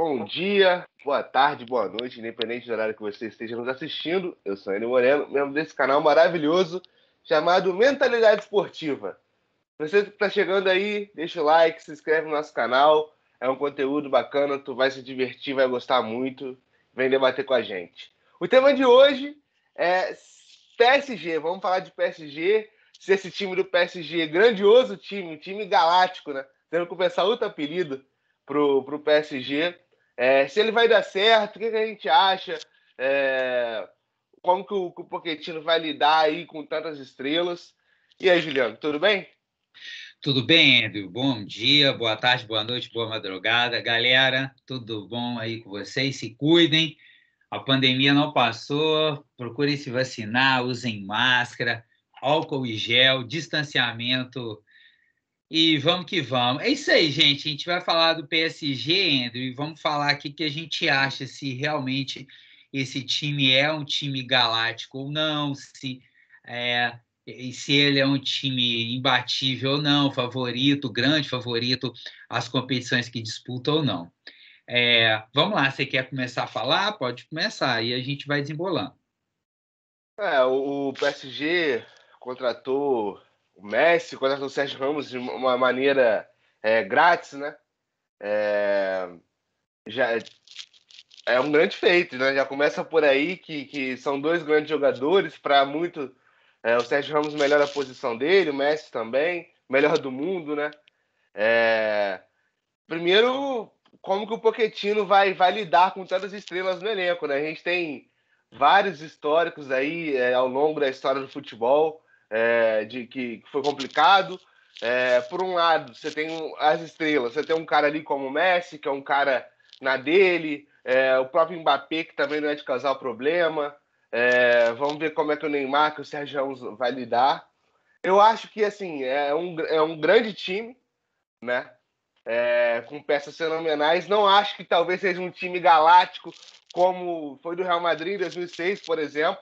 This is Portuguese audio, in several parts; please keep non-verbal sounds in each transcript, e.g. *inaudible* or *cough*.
Bom dia, boa tarde, boa noite, independente do horário que você esteja nos assistindo. Eu sou Anny Moreno, membro desse canal maravilhoso chamado Mentalidade Esportiva. Você que está chegando aí, deixa o like, se inscreve no nosso canal. É um conteúdo bacana, tu vai se divertir, vai gostar muito. Vem debater com a gente. O tema de hoje é PSG. Vamos falar de PSG. Se esse time do PSG, grandioso time, um time galáctico, né? Tendo que pensar outro apelido para o PSG é, se ele vai dar certo, o que, que a gente acha? É, como que o, que o vai lidar aí com tantas estrelas? E aí, Juliano, tudo bem? Tudo bem, Andrew? Bom dia, boa tarde, boa noite, boa madrugada. Galera, tudo bom aí com vocês? Se cuidem. A pandemia não passou. Procurem se vacinar, usem máscara, álcool e gel, distanciamento e vamos que vamos. É isso aí, gente. A gente vai falar do PSG, Andrew, e vamos falar aqui que a gente acha se realmente esse time é um time galáctico ou não, se é, se ele é um time imbatível ou não, favorito, grande favorito às competições que disputa ou não. É, vamos lá, você quer começar a falar? Pode começar, e a gente vai desembolando. É, o PSG contratou o Messi com o Sérgio Ramos de uma maneira é, grátis, né? É, já é um grande feito, né? Já começa por aí que, que são dois grandes jogadores para muito. É, o Sérgio Ramos melhora a posição dele, o Messi também, melhor do mundo, né? É, primeiro, como que o Poquetino vai, vai lidar com tantas estrelas no elenco, né? A gente tem vários históricos aí é, ao longo da história do futebol é, de que, que, foi complicado. É, por um lado, você tem as estrelas, você tem um cara ali como o Messi, que é um cara na dele, é, o próprio Mbappé, que também não é de causar problema. É, vamos ver como é que o Neymar, que o Sérgio vai lidar. Eu acho que assim é um, é um grande time, né? É, com peças fenomenais. Não acho que talvez seja um time galáctico como foi do Real Madrid em 2006, por exemplo.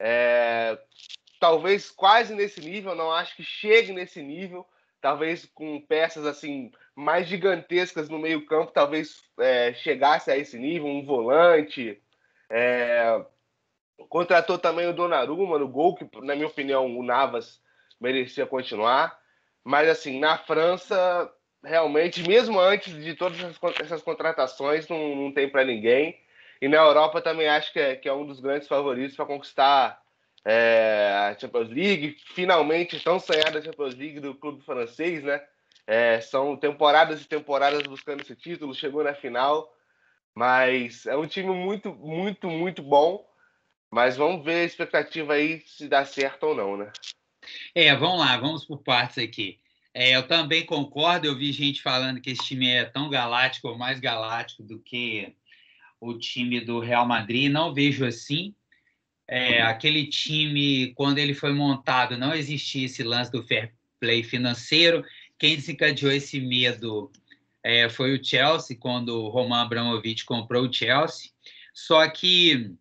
É, talvez quase nesse nível, não acho que chegue nesse nível, talvez com peças assim mais gigantescas no meio campo, talvez é, chegasse a esse nível, um volante. É, contratou também o Donnarumma no gol, que na minha opinião o Navas merecia continuar. Mas assim, na França, realmente, mesmo antes de todas essas contratações, não, não tem para ninguém. E na Europa também acho que é, que é um dos grandes favoritos para conquistar é, a Champions League, finalmente tão sonhada Champions League do clube francês, né? É, são temporadas e temporadas buscando esse título, chegou na final, mas é um time muito, muito, muito bom. Mas vamos ver a expectativa aí se dá certo ou não, né? É, vamos lá, vamos por partes aqui. É, eu também concordo, eu vi gente falando que esse time é tão galáctico ou mais galáctico do que o time do Real Madrid. Não vejo assim é, aquele time, quando ele foi montado, não existia esse lance do fair play financeiro. Quem desencadeou esse medo é, foi o Chelsea, quando o Roman Abramovich comprou o Chelsea. Só que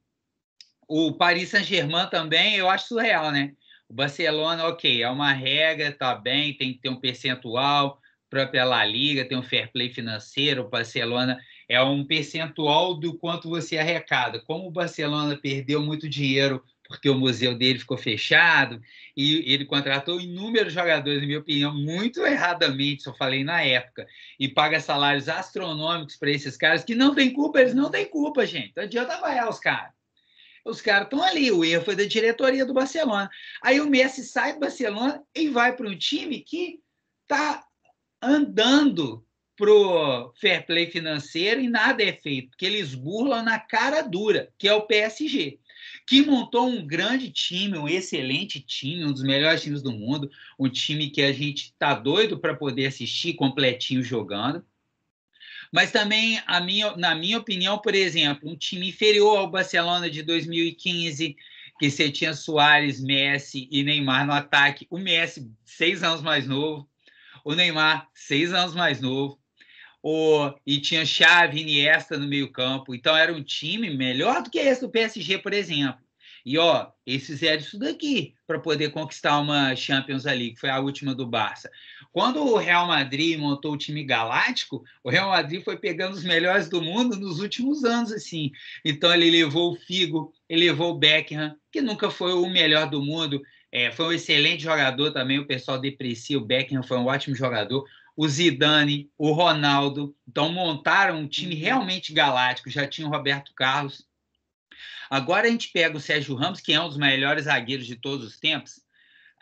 o Paris Saint-Germain também, eu acho surreal, né? O Barcelona, ok, é uma regra, tá bem, tem que ter um percentual, própria La Liga tem um fair play financeiro, o Barcelona é um percentual do quanto você arrecada. Como o Barcelona perdeu muito dinheiro porque o museu dele ficou fechado e ele contratou inúmeros jogadores, na minha opinião, muito erradamente, só falei na época, e paga salários astronômicos para esses caras que não têm culpa, eles não têm culpa, gente. Não adianta vaiar os caras. Os caras estão ali, o erro foi da diretoria do Barcelona. Aí o Messi sai do Barcelona e vai para um time que está andando pro fair play financeiro e nada é feito, porque eles burlam na cara dura, que é o PSG, que montou um grande time, um excelente time, um dos melhores times do mundo, um time que a gente tá doido para poder assistir completinho jogando. Mas também, a minha, na minha opinião, por exemplo, um time inferior ao Barcelona de 2015, que você tinha Soares, Messi e Neymar no ataque. O Messi, seis anos mais novo. O Neymar, seis anos mais novo o, e tinha Xavi e Iniesta no meio-campo. Então era um time melhor do que esse do PSG, por exemplo. E ó, eles fizeram é isso daqui para poder conquistar uma Champions League, que foi a última do Barça. Quando o Real Madrid montou o time galáctico, o Real Madrid foi pegando os melhores do mundo nos últimos anos, assim. Então ele levou o Figo, ele levou o Beckham, que nunca foi o melhor do mundo, é, foi um excelente jogador também, o pessoal deprecia o Beckham, foi um ótimo jogador o Zidane, o Ronaldo. Então montaram um time uhum. realmente galáctico, já tinha o Roberto Carlos. Agora a gente pega o Sérgio Ramos, que é um dos melhores zagueiros de todos os tempos,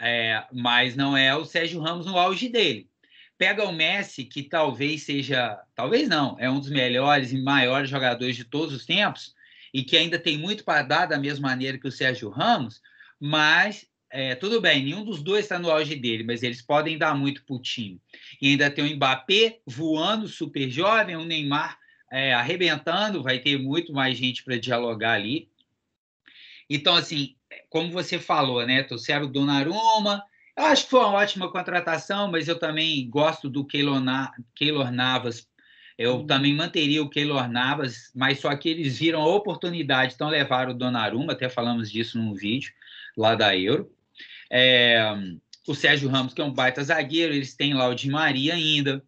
é, mas não é o Sérgio Ramos no auge dele. Pega o Messi, que talvez seja, talvez não, é um dos melhores e maiores jogadores de todos os tempos, e que ainda tem muito para dar da mesma maneira que o Sérgio Ramos, mas é, tudo bem, nenhum dos dois está no auge dele, mas eles podem dar muito pro time. E ainda tem o Mbappé voando, super jovem, o Neymar é, arrebentando, vai ter muito mais gente para dialogar ali. Então, assim, como você falou, né, trouxeram o Donnarumma, eu acho que foi uma ótima contratação, mas eu também gosto do Keylor, Navas. Eu uhum. também manteria o Keylor Navas, mas só que eles viram a oportunidade, então levaram o Donnarumma, até falamos disso num vídeo lá da Euro. É, o Sérgio Ramos, que é um baita zagueiro, eles têm lá o Di Maria ainda.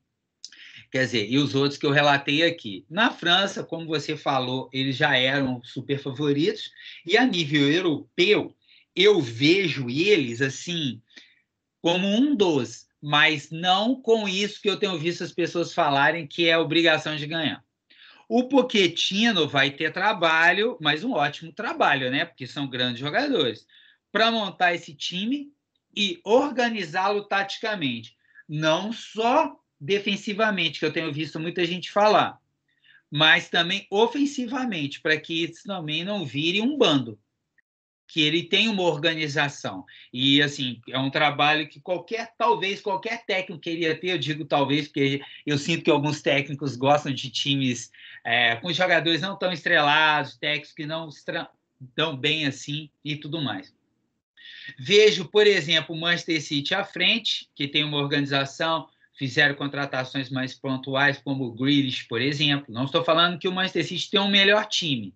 Quer dizer, e os outros que eu relatei aqui. Na França, como você falou, eles já eram super favoritos. E a nível europeu, eu vejo eles assim como um dos, mas não com isso que eu tenho visto as pessoas falarem que é obrigação de ganhar. O Poquetino vai ter trabalho, mas um ótimo trabalho, né? Porque são grandes jogadores para montar esse time e organizá-lo taticamente, não só defensivamente, que eu tenho visto muita gente falar, mas também ofensivamente, para que isso também não vire um bando, que ele tem uma organização. E assim, é um trabalho que qualquer, talvez qualquer técnico queria ter, eu digo talvez, porque eu sinto que alguns técnicos gostam de times é, com jogadores não tão estrelados, técnicos que não estão bem assim e tudo mais. Vejo, por exemplo, o Manchester City à frente, que tem uma organização, fizeram contratações mais pontuais, como o Grealish, por exemplo. Não estou falando que o Manchester City tem um melhor time.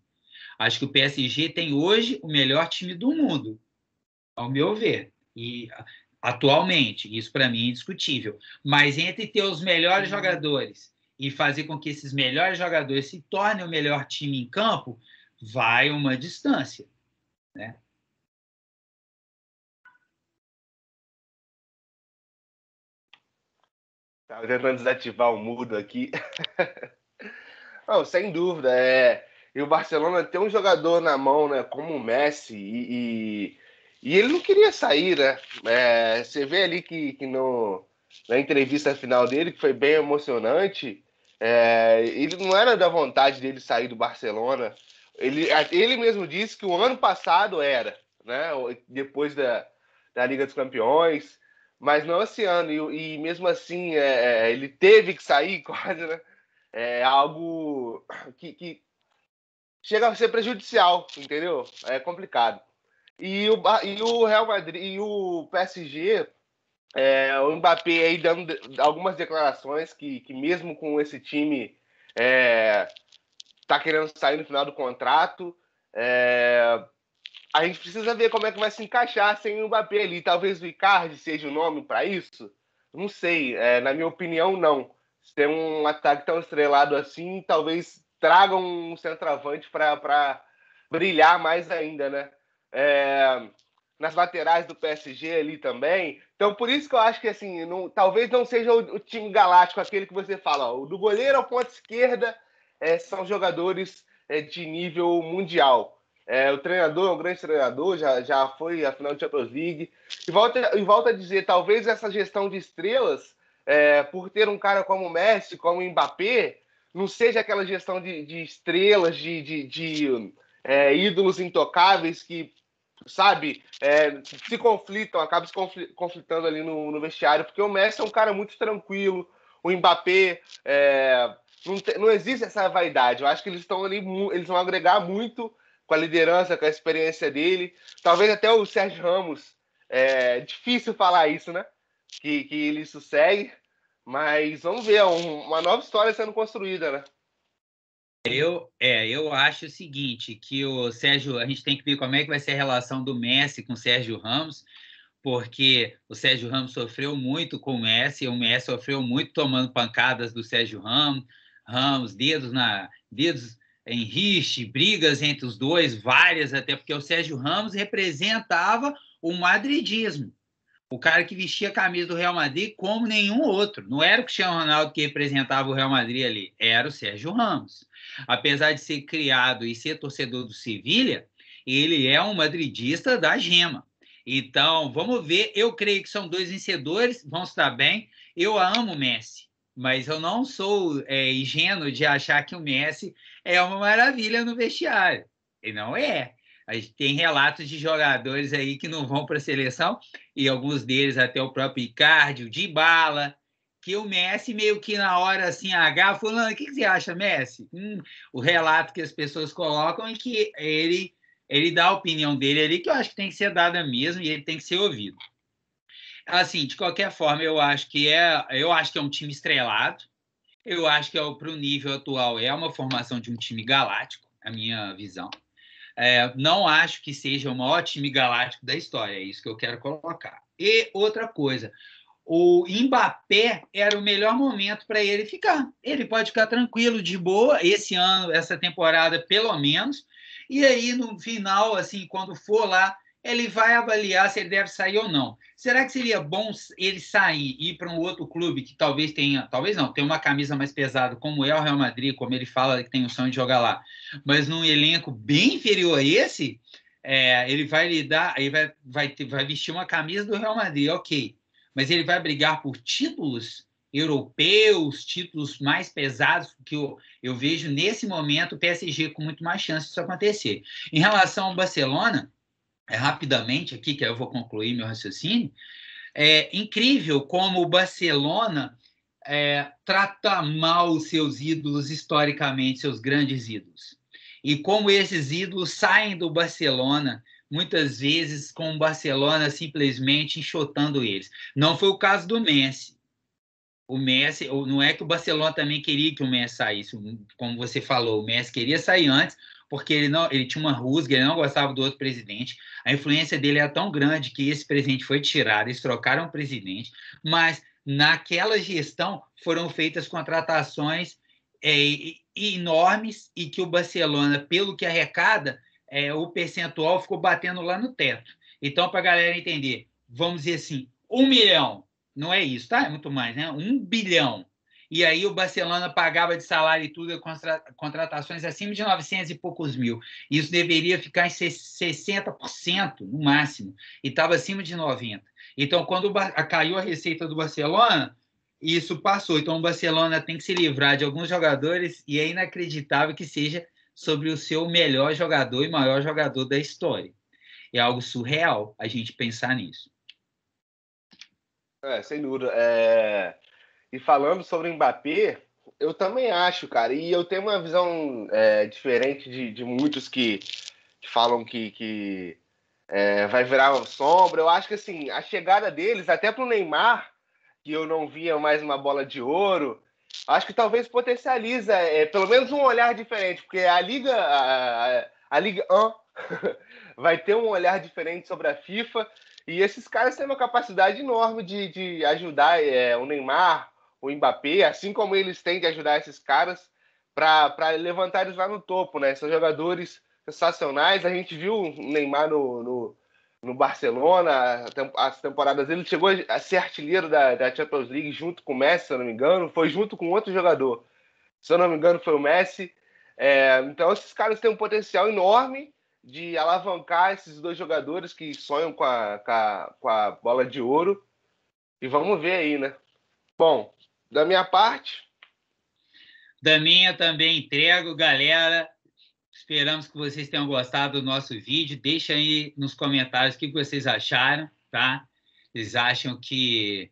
Acho que o PSG tem hoje o melhor time do mundo, ao meu ver. E ah, atualmente, isso para mim é indiscutível. Mas entre ter os melhores uhum. jogadores e fazer com que esses melhores jogadores se tornem o melhor time em campo, vai uma distância. Né? Tava tá tentando desativar o mudo aqui. *laughs* Não, sem dúvida. É... E o Barcelona tem um jogador na mão, né? Como o Messi, e, e, e ele não queria sair, né? É, você vê ali que, que no, na entrevista final dele, que foi bem emocionante, é, ele não era da vontade dele sair do Barcelona. Ele, ele mesmo disse que o ano passado era, né? Depois da, da Liga dos Campeões mas não esse ano. E, e mesmo assim, é, é, ele teve que sair *laughs* quase, né? É algo que, que chega a ser prejudicial, entendeu? É complicado. E o, e o Real Madrid e o PSG, é, o Mbappé aí dando algumas declarações que, que mesmo com esse time é, tá querendo sair no final do contrato. É, a gente precisa ver como é que vai se encaixar sem o Mbappé ali. Talvez o Icardi seja o nome para isso. Não sei. É, na minha opinião, não. Se tem é um ataque tão estrelado assim, talvez traga um centroavante para brilhar mais ainda, né? É, nas laterais do PSG ali também. Então, por isso que eu acho que, assim, não, talvez não seja o, o time galáctico aquele que você fala. Ó, do goleiro ao ponto esquerda é, são jogadores é, de nível mundial. É, o treinador é um grande treinador, já, já foi a final de Champions League. E volta, e volta a dizer, talvez essa gestão de estrelas, é, por ter um cara como o Messi, como o Mbappé, não seja aquela gestão de, de estrelas, de, de, de é, ídolos intocáveis que, sabe, é, se conflitam, acabam se conflitando ali no, no, vestiário, porque o Messi é um cara muito tranquilo, o Mbappé é, não, te, não existe essa vaidade. Eu acho que eles estão ali, eles vão agregar muito com a liderança, com a experiência dele. Talvez até o Sérgio Ramos, é difícil falar isso, né? Que, que ele sossegue, mas vamos ver, é uma nova história sendo construída, né? Eu, é, eu acho o seguinte, que o Sérgio, a gente tem que ver como é que vai ser a relação do Messi com o Sérgio Ramos, porque o Sérgio Ramos sofreu muito com o Messi, o Messi sofreu muito tomando pancadas do Sérgio Ramos, Ramos, dedos na, dedos enriche, brigas entre os dois, várias até, porque o Sérgio Ramos representava o madridismo. O cara que vestia a camisa do Real Madrid como nenhum outro. Não era o Cristiano Ronaldo que representava o Real Madrid ali, era o Sérgio Ramos. Apesar de ser criado e ser torcedor do Sevilha, ele é um madridista da gema. Então, vamos ver. Eu creio que são dois vencedores, vão estar bem. Eu amo o Messi mas eu não sou é, ingênuo de achar que o Messi é uma maravilha no vestiário. E não é. A gente tem relatos de jogadores aí que não vão para a seleção, e alguns deles até o próprio Icardi, o Dybala, que o Messi meio que na hora assim, H, fulano, o que, que você acha, Messi? Hum, o relato que as pessoas colocam é que ele, ele dá a opinião dele ali, que eu acho que tem que ser dada mesmo, e ele tem que ser ouvido. Assim, de qualquer forma, eu acho que é, eu acho que é um time estrelado. Eu acho que é, para o nível atual é uma formação de um time galáctico, é a minha visão. É, não acho que seja o maior time galáctico da história, é isso que eu quero colocar. E outra coisa, o Mbappé era o melhor momento para ele ficar. Ele pode ficar tranquilo, de boa, esse ano, essa temporada, pelo menos. E aí, no final, assim, quando for lá ele vai avaliar se ele deve sair ou não. Será que seria bom ele sair e ir para um outro clube que talvez tenha, talvez não, tem uma camisa mais pesada, como é o Real Madrid, como ele fala que tem o sonho de jogar lá, mas num elenco bem inferior a esse, é, ele vai lidar, ele vai, vai, vai vestir uma camisa do Real Madrid, ok. Mas ele vai brigar por títulos europeus, títulos mais pesados, que eu, eu vejo nesse momento o PSG com muito mais chance disso acontecer. Em relação ao Barcelona, é, rapidamente aqui, que aí eu vou concluir meu raciocínio, é incrível como o Barcelona é, trata mal os seus ídolos historicamente, seus grandes ídolos. E como esses ídolos saem do Barcelona, muitas vezes com o Barcelona simplesmente enxotando eles. Não foi o caso do Messi. O Messi, não é que o Barcelona também queria que o Messi saísse, como você falou, o Messi queria sair antes, porque ele, não, ele tinha uma rusga, ele não gostava do outro presidente. A influência dele era tão grande que esse presidente foi tirado, eles trocaram o presidente, mas naquela gestão foram feitas contratações é, enormes e que o Barcelona, pelo que arrecada, é, o percentual ficou batendo lá no teto. Então, para a galera entender, vamos dizer assim, um milhão, não é isso, tá? É muito mais, né? Um bilhão e aí o Barcelona pagava de salário e tudo, contra, contratações acima de 900 e poucos mil. Isso deveria ficar em 60% no máximo, e estava acima de 90%. Então, quando caiu a receita do Barcelona, isso passou. Então, o Barcelona tem que se livrar de alguns jogadores, e é inacreditável que seja sobre o seu melhor jogador e maior jogador da história. É algo surreal a gente pensar nisso. É, sem dúvida. É... E falando sobre o Mbappé, eu também acho, cara. E eu tenho uma visão é, diferente de, de muitos que, que falam que, que é, vai virar uma sombra. Eu acho que assim, a chegada deles, até pro Neymar, que eu não via mais uma bola de ouro, acho que talvez potencializa, é, pelo menos um olhar diferente, porque a Liga. A, a, a Liga 1 *laughs* vai ter um olhar diferente sobre a FIFA. E esses caras têm uma capacidade enorme de, de ajudar é, o Neymar, o Mbappé, assim como eles têm de ajudar esses caras para levantar eles lá no topo, né? São jogadores sensacionais. A gente viu o Neymar no, no, no Barcelona, as temporadas ele chegou a ser artilheiro da, da Champions League junto com o Messi, se eu não me engano, foi junto com outro jogador. Se eu não me engano, foi o Messi. É, então, esses caras têm um potencial enorme de alavancar esses dois jogadores que sonham com a, com a, com a bola de ouro. E vamos ver aí, né? Bom, da minha parte. Da minha também entrego, galera. Esperamos que vocês tenham gostado do nosso vídeo. Deixem aí nos comentários o que vocês acharam, tá? Vocês acham que.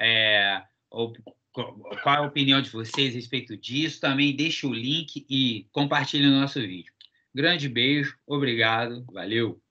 É, ou, qual a opinião de vocês a respeito disso? Também deixe o link e compartilhe o nosso vídeo. Grande beijo, obrigado, valeu!